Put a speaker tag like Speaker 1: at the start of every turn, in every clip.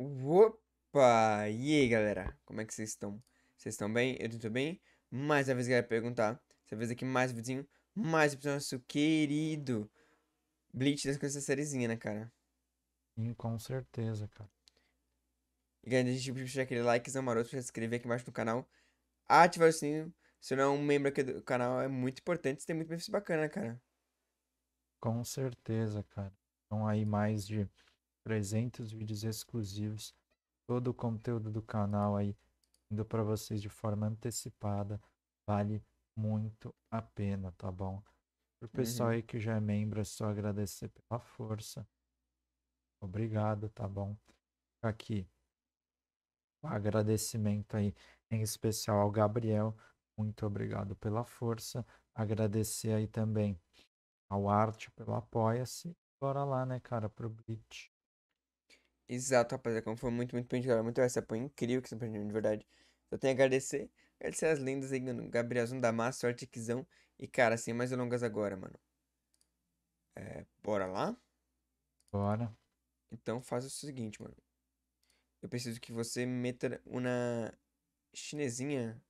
Speaker 1: Opa! E aí, galera? Como é que vocês estão? Vocês estão bem? Eu tô bem? Mais uma vez, galera, perguntar. Essa vez aqui, mais um videozinho, mais um nosso querido Bleach das coisas sériezinha, né, cara?
Speaker 2: Sim, com certeza, cara.
Speaker 1: E, galera, a gente deixar aquele likezão maroto, se inscrever aqui embaixo no canal, ativar o sininho, se não é um membro aqui do canal, é muito importante, tem muito benefício bacana, né, cara?
Speaker 2: Com certeza, cara. Então aí mais de... 300 vídeos exclusivos, todo o conteúdo do canal aí indo para vocês de forma antecipada, vale muito a pena, tá bom? Pro pessoal uhum. aí que já é membro, é só agradecer pela força. Obrigado, tá bom? Aqui, um agradecimento aí em especial ao Gabriel, muito obrigado pela força. Agradecer aí também ao Arte pelo apoia-se. Bora lá, né, cara, pro Blitz.
Speaker 1: Exato, rapaziada, como foi muito, muito bem jogado, muito essa foi incrível que você aprendeu de verdade. Só tenho a agradecer, agradecer as lendas aí, mano, Gabrielzão da Massa, Artiquizão, e cara, sem mais delongas agora, mano. É, bora lá? Bora. Então faz o seguinte, mano. Eu preciso que você meta uma chinesinha.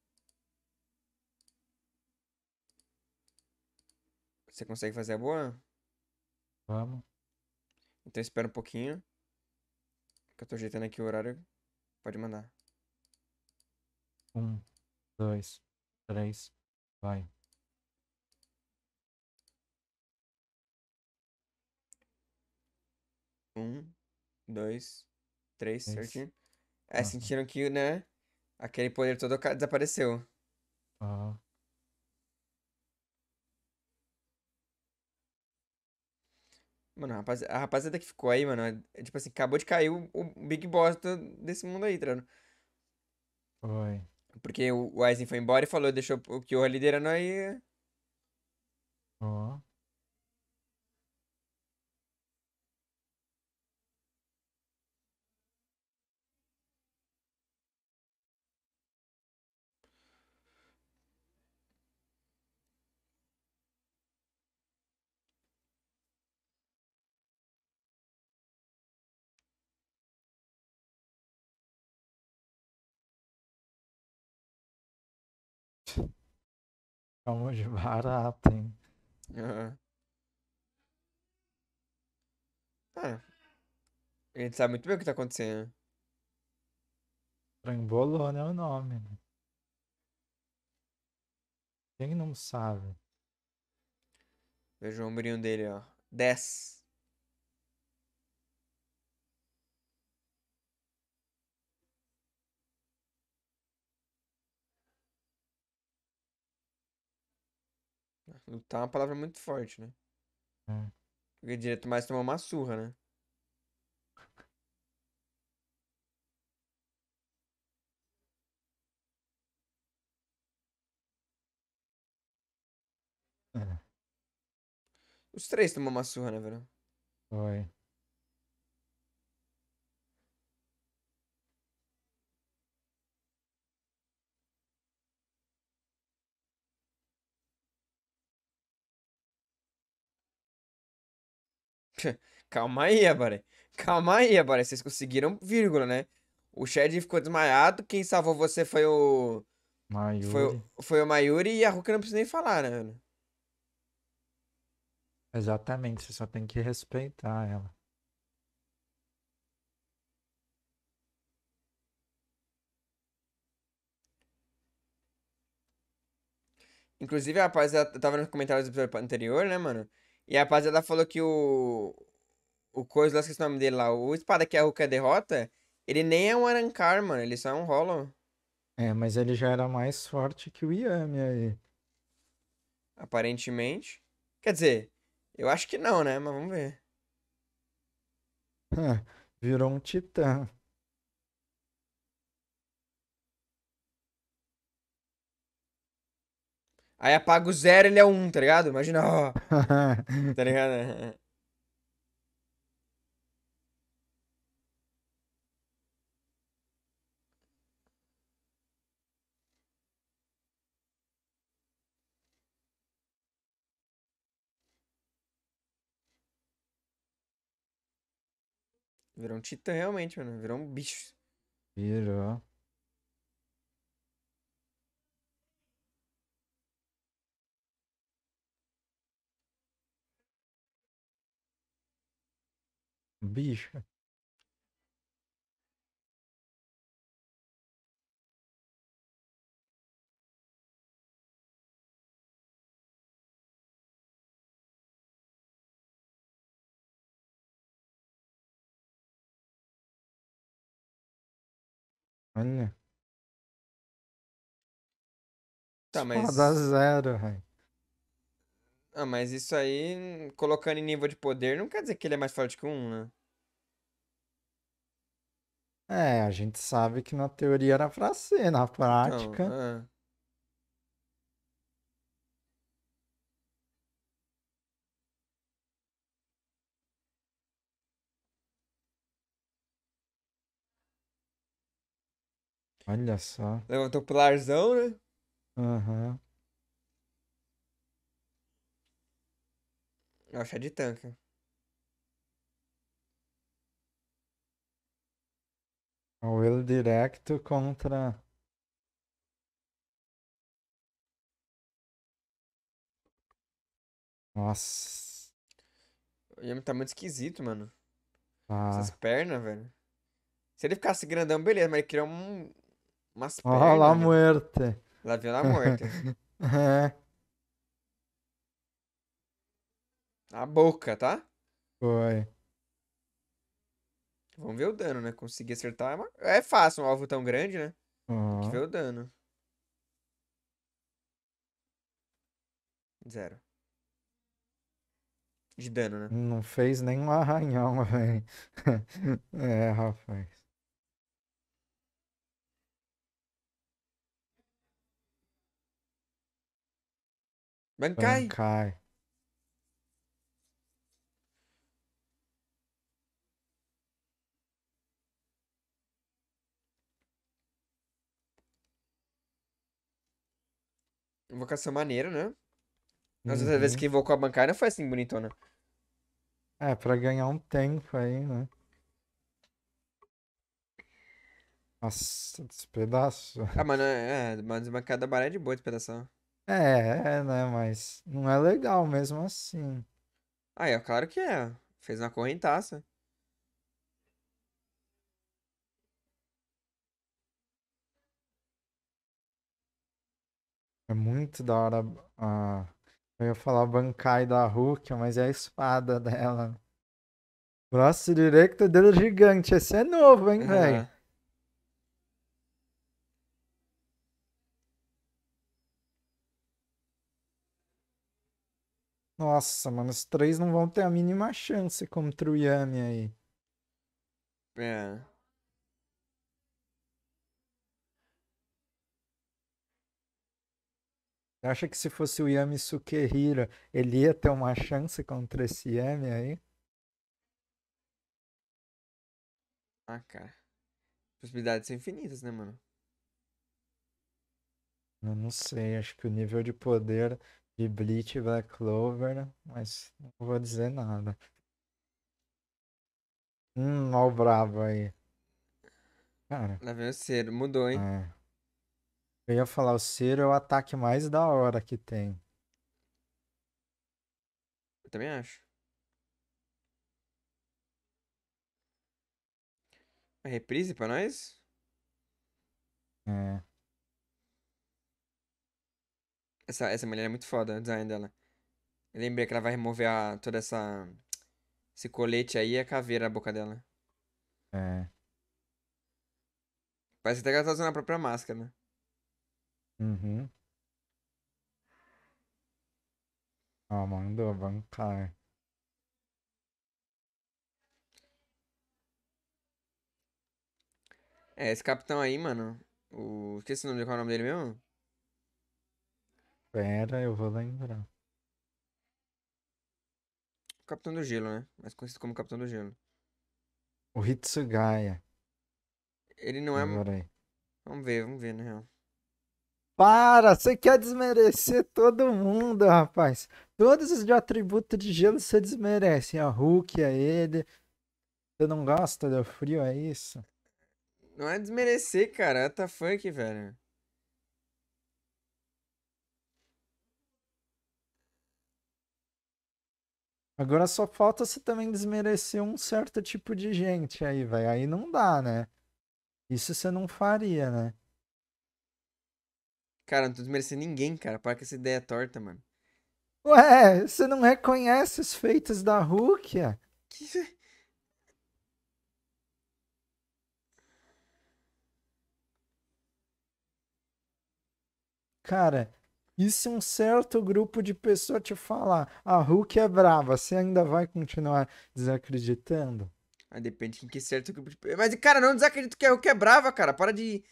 Speaker 1: Você consegue fazer a boa? Vamos. Então espera um pouquinho. Que eu tô ajeitando aqui o horário. Pode mandar.
Speaker 2: Um, dois, três, vai.
Speaker 1: Um, dois, três, três. certinho. É, sentiram que, né? Aquele poder todo desapareceu. Ah. Mano, a rapaziada, a rapaziada que ficou aí, mano, é, tipo assim, acabou de cair o, o Big Boss desse mundo aí, Trano. Tá Oi. Porque o, o Aizen foi embora e falou, deixou o Kyo liderando aí.
Speaker 2: Ó. Oh. Calma de barato hein? Uhum.
Speaker 1: A gente sabe muito bem o que tá acontecendo.
Speaker 2: Trambolona é o nome, né? Quem não sabe?
Speaker 1: Veja o ombrinho dele, ó. 10. Lutar é uma palavra muito forte, né? Hum. Porque direito mais tomar uma surra, né? É. Os três tomam uma surra, né, Verão? Foi. Calma aí, Abaré. Calma aí, Abaré. Vocês conseguiram vírgula, né? O Shed ficou desmaiado. Quem salvou você foi o. Mayuri. Foi, o... foi o Mayuri e a Ruka não precisa nem falar, né,
Speaker 2: Exatamente, você só tem que respeitar ela.
Speaker 1: Inclusive, rapaz, eu tava nos comentários do episódio anterior, né, mano? E a rapaziada falou que o. O Coisa, lá esqueci o nome dele lá. O espada que é a é derrota, ele nem é um Arancar, mano. Ele só é um Hollow.
Speaker 2: É, mas ele já era mais forte que o Yami aí.
Speaker 1: Aparentemente. Quer dizer, eu acho que não, né? Mas vamos ver.
Speaker 2: Virou um titã.
Speaker 1: Aí apaga o zero, ele é um, tá ligado? Imagina, ó. tá ligado? Virou um titã realmente, mano. Virou um bicho.
Speaker 2: Virou. Bicho. Olha.
Speaker 1: Tá, mas. Espada
Speaker 2: zero, velho.
Speaker 1: Ah, mas isso aí, hum, colocando em nível de poder, não quer dizer que ele é mais forte que um, né?
Speaker 2: É, a gente sabe que na teoria era pra ser, na então, prática. Então, é. Olha só.
Speaker 1: Levantou pilarzão, né?
Speaker 2: Aham. Uhum.
Speaker 1: É o chá de tanca.
Speaker 2: O Will Directo contra. Nossa.
Speaker 1: O Yami tá muito esquisito, mano. Ah. Essas pernas, velho. Se ele ficasse grandão, beleza, mas ele criou um... umas pernas. Olha né? lá, muerte.
Speaker 2: Lá vem la muerte. é.
Speaker 1: a boca, tá? Foi. Vamos ver o dano, né? Conseguir acertar é, uma... é fácil um alvo tão grande, né? Uhum. Tem que ver o dano. Zero. De dano, né?
Speaker 2: Não fez nenhum arranhão, velho. é, rapaz. Bancai! Bancai.
Speaker 1: Invocação maneira, né? Mas uhum. vezes que invocou a bancária foi assim, bonitona.
Speaker 2: É, pra ganhar um tempo aí, né? Nossa, despedaço. Ah,
Speaker 1: mano, é, é, mas desbancada baré é de boa despedação. É,
Speaker 2: é, né? Mas não é legal mesmo assim.
Speaker 1: Ah, é claro que é. Fez uma correntaça.
Speaker 2: É muito da hora a. Eu ia falar Bankai da Hulk, mas é a espada dela. Braço direito dele gigante. Esse é novo, hein, velho? Uhum. Nossa, mano, os três não vão ter a mínima chance contra o Yami aí. É. Acha que se fosse o Yami Sukehira, ele ia ter uma chance contra esse Yami aí?
Speaker 1: Ah, cara. Possibilidades são infinitas, né, mano?
Speaker 2: Eu não sei, acho que o nível de poder de Bleach e Black Clover, mas não vou dizer nada. Hum, mal brabo aí. Cara.
Speaker 1: Lá vem o ser, mudou, hein? É.
Speaker 2: Eu ia falar, o Ciro é o ataque mais da hora que tem.
Speaker 1: Eu também acho. A é reprise pra nós? É. Essa, essa mulher é muito foda, o design dela. Eu lembrei que ela vai remover a, toda essa. Esse colete aí e a caveira na boca dela. É. Parece até que ela tá usando a própria máscara, né?
Speaker 2: Uhum. Ó, mandou bancar.
Speaker 1: É, esse capitão aí, mano. O... Esqueci o nome, qual é o nome dele mesmo?
Speaker 2: Pera, eu vou lembrar.
Speaker 1: Capitão do Gelo, né? Mais conhecido como Capitão do Gelo.
Speaker 2: O Hitsugaya.
Speaker 1: Ele não é. Vamos ver, vamos ver, na né? real.
Speaker 2: Para, você quer desmerecer todo mundo, rapaz. Todos os de atributo de gelo você desmerece. A é Hulk, é ele. Você não gosta do frio, é isso?
Speaker 1: Não é desmerecer, cara. É tá funk, velho.
Speaker 2: Agora só falta você também desmerecer um certo tipo de gente aí, velho. Aí não dá, né? Isso você não faria, né?
Speaker 1: Cara, não tô desmerecendo ninguém, cara. Para com essa ideia torta, mano.
Speaker 2: Ué, você não reconhece os feitos da Rukia? Que... Cara, e se um certo grupo de pessoa te falar, a Hulk é brava, você ainda vai continuar desacreditando?
Speaker 1: Ah, depende de que é certo grupo de Mas, cara, não desacredito que a Hulk é brava, cara. Para de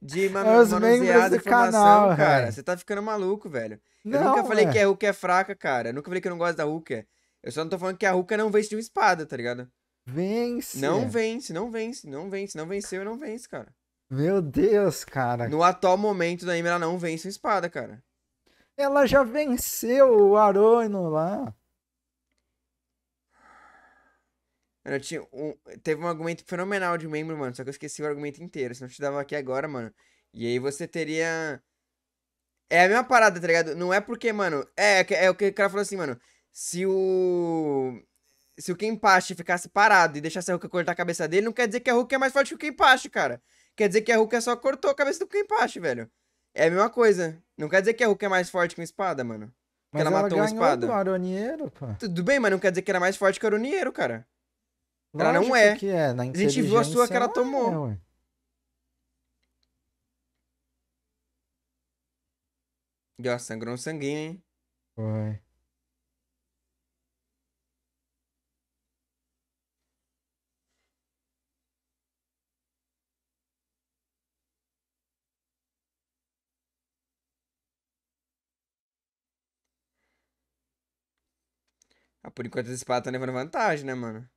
Speaker 1: de man é canal, cara. É. Você tá ficando maluco, velho. Não, eu nunca falei é. que a Hulk é fraca, cara. Eu nunca falei que eu não gosto da Hulk. Eu só não tô falando que a Hulk não vence de uma espada, tá ligado? Vence. Não vence, não vence, não vence. Não venceu, não vence, cara.
Speaker 2: Meu Deus, cara. No
Speaker 1: atual momento da anime, ela não vence uma espada, cara.
Speaker 2: Ela já venceu o Arono lá.
Speaker 1: Mano, eu tinha um, teve um argumento fenomenal de membro, mano. Só que eu esqueci o argumento inteiro. Se não te dava aqui agora, mano. E aí você teria. É a mesma parada, tá ligado? Não é porque, mano. É, é, é o que o cara falou assim, mano. Se o. Se o Kenpachi ficasse parado e deixasse a Hulk cortar a cabeça dele, não quer dizer que a Hulk é mais forte que o Kenpachi, cara. Quer dizer que a Hulk é só cortou a cabeça do Kenpachi, velho. É a mesma coisa. Não quer dizer que a Hulk é mais forte que uma espada, mano. Porque ela, ela matou uma espada. Do
Speaker 2: aronheiro, pô.
Speaker 1: Tudo bem, mas não quer dizer que era é mais forte que o aronheiro, cara. Ela não é. Que é. a gente viu a sua que ela tomou. É, e ó, sangrou um sanguinho, hein? Foi. Ah, por enquanto as espadas estão levando vantagem, né, mano?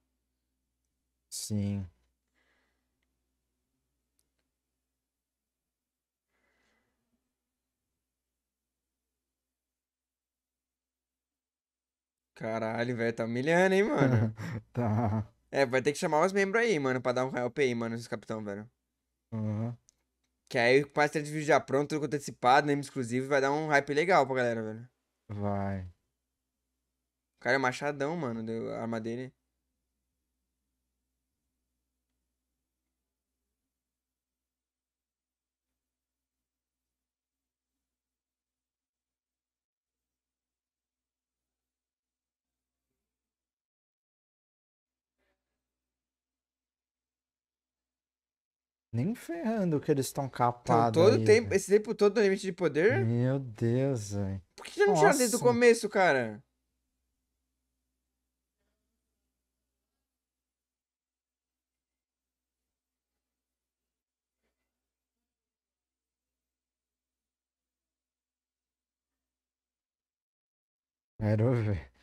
Speaker 1: Sim. Caralho, velho, tá humilhando, hein, mano.
Speaker 2: Tá.
Speaker 1: É, vai ter que chamar os membros aí, mano, pra dar um help aí, mano, esses capitão, velho. Uhum. Que aí quase três vídeos já pronto, tudo antecipado, meme exclusivo, vai dar um hype legal pra galera, velho. Vai. O cara é machadão, mano, deu a arma dele.
Speaker 2: Nem ferrando que eles estão capados. Então, todo aí, tempo,
Speaker 1: esse tempo todo no limite de poder? Meu
Speaker 2: Deus, velho. Por que já não tinha desde o
Speaker 1: começo, cara?
Speaker 2: Quero ver.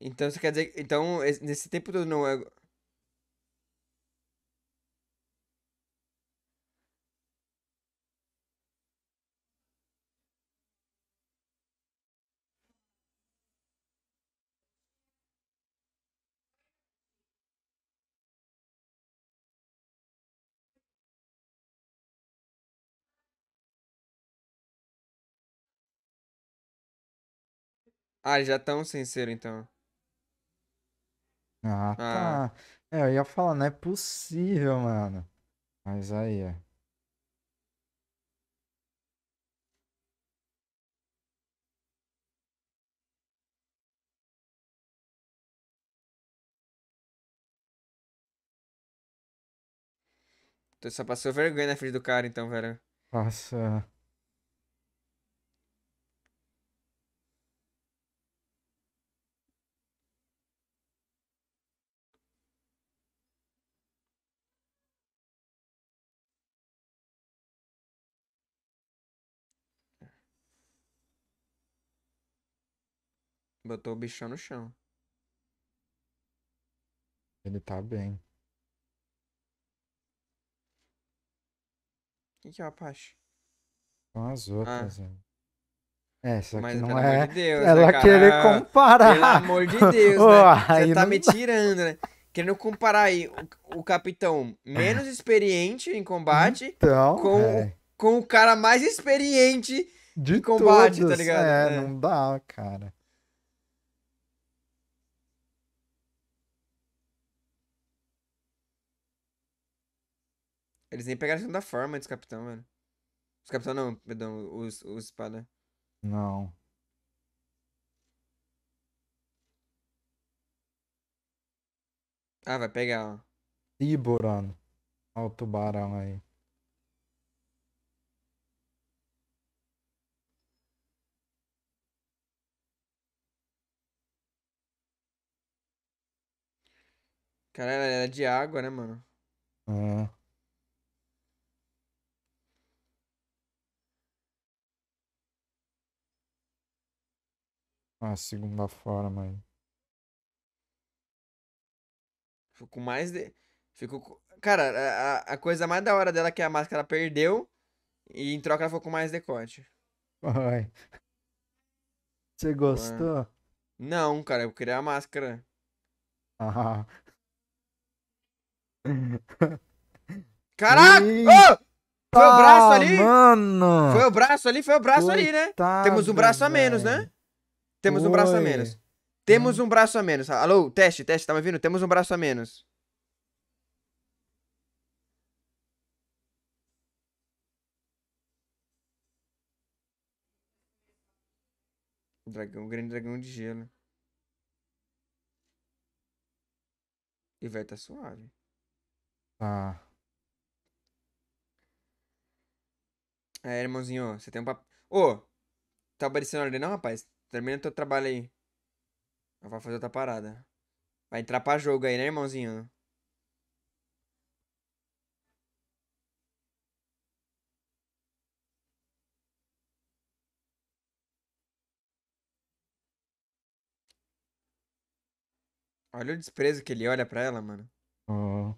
Speaker 2: Então você quer dizer. Então,
Speaker 1: nesse tempo todo não é. Ah, já estão sem ser então.
Speaker 2: Ah, ah, tá. É, eu ia falar, não é possível, mano. Mas aí é. Tu então só passou
Speaker 1: vergonha na frente do cara, então, velho.
Speaker 2: Passa.
Speaker 1: Botou o bichão no chão.
Speaker 2: Ele tá bem.
Speaker 1: O que, que é o Apache?
Speaker 2: São as outras, ah. Né? Essa Mas, não é de Deus, ela né, querer comparar. Pelo amor de Deus, né? Você tá me dá.
Speaker 1: tirando, né? Querendo comparar aí o, o capitão menos experiente em combate então, com, é. com o cara mais experiente de em combate, tá todos, tá ligado? É, é, não
Speaker 2: dá, cara.
Speaker 1: Eles nem pegaram a segunda forma dos capitão, mano. Os capitão não, perdão, os, os espada. Não. Ah, vai pegar, ó.
Speaker 2: Tiburano. Olha o tubarão aí.
Speaker 1: Cara, ela era de água, né, mano?
Speaker 2: É. a ah, segunda forma aí
Speaker 1: Fico mais de. Fico. Cara, a, a coisa mais da hora dela é que a máscara perdeu. E em troca ela ficou com mais decote.
Speaker 2: Foi. Você gostou?
Speaker 1: Não, cara, eu queria a máscara.
Speaker 2: Ah, Caraca! Foi o braço tá, ali? Mano! Foi o braço
Speaker 1: ali, foi o braço ali, né? Temos um braço a menos, né?
Speaker 2: Temos Oi. um braço a menos.
Speaker 1: Temos hum. um braço a menos. Alô, teste, teste, tá me ouvindo? Temos um braço a menos. Dragão, grande dragão de gelo. E vai tá suave. Ah. É, irmãozinho, você tem um papo. Ô, tá aparecendo ali não, rapaz? Termina teu trabalho aí. Vai fazer outra parada. Vai entrar pra jogo aí, né, irmãozinho? Olha o desprezo que ele olha pra ela, mano. Oh.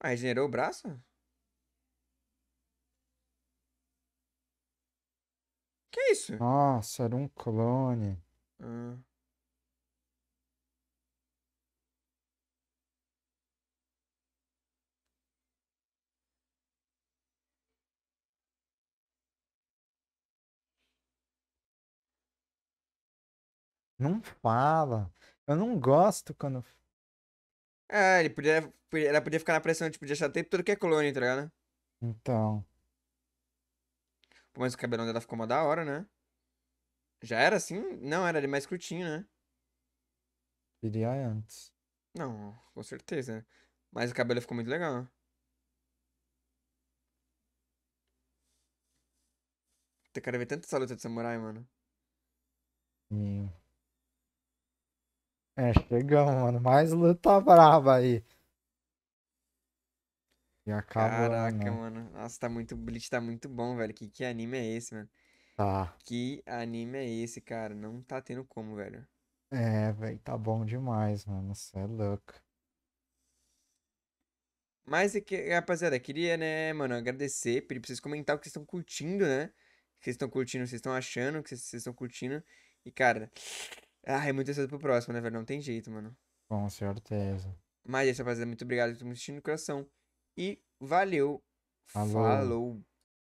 Speaker 1: Ah, regenerou o braço?
Speaker 2: Que é isso? Nossa, era um clone. Ah. Não fala. Eu não gosto quando.
Speaker 1: É, ele podia, ela podia ficar na pressão, tipo, de achar tempo tudo que é clone, tá ligado?
Speaker 2: Então.
Speaker 1: Mas o cabelão dela ficou uma da hora, né? Já era assim? Não, era de mais curtinho, né?
Speaker 2: Diria antes.
Speaker 1: Não, com certeza. Mas o cabelo ficou muito legal. Eu quero ver tanta essa luta de samurai, mano.
Speaker 2: Meu. É, chegamos, mano. Mais luta brava aí. E acaba. Caraca, né?
Speaker 1: mano. Nossa, tá muito. Bleach tá muito bom, velho. Que, que anime é esse, mano? Tá. Que anime é esse, cara? Não tá tendo como, velho.
Speaker 2: É, velho, tá bom demais, mano. Você é louco.
Speaker 1: Mas, é que, rapaziada, queria, né, mano, agradecer, pedir pra vocês comentar o que vocês estão curtindo, né? O que vocês estão curtindo, o que vocês estão achando, o que vocês estão curtindo. E, cara, ah, é muito cedo pro próximo, né, velho? Não tem jeito, mano.
Speaker 2: Com certeza.
Speaker 1: Mas é isso, rapaziada. Muito obrigado por me assistindo no coração. E valeu. Falou. Falou.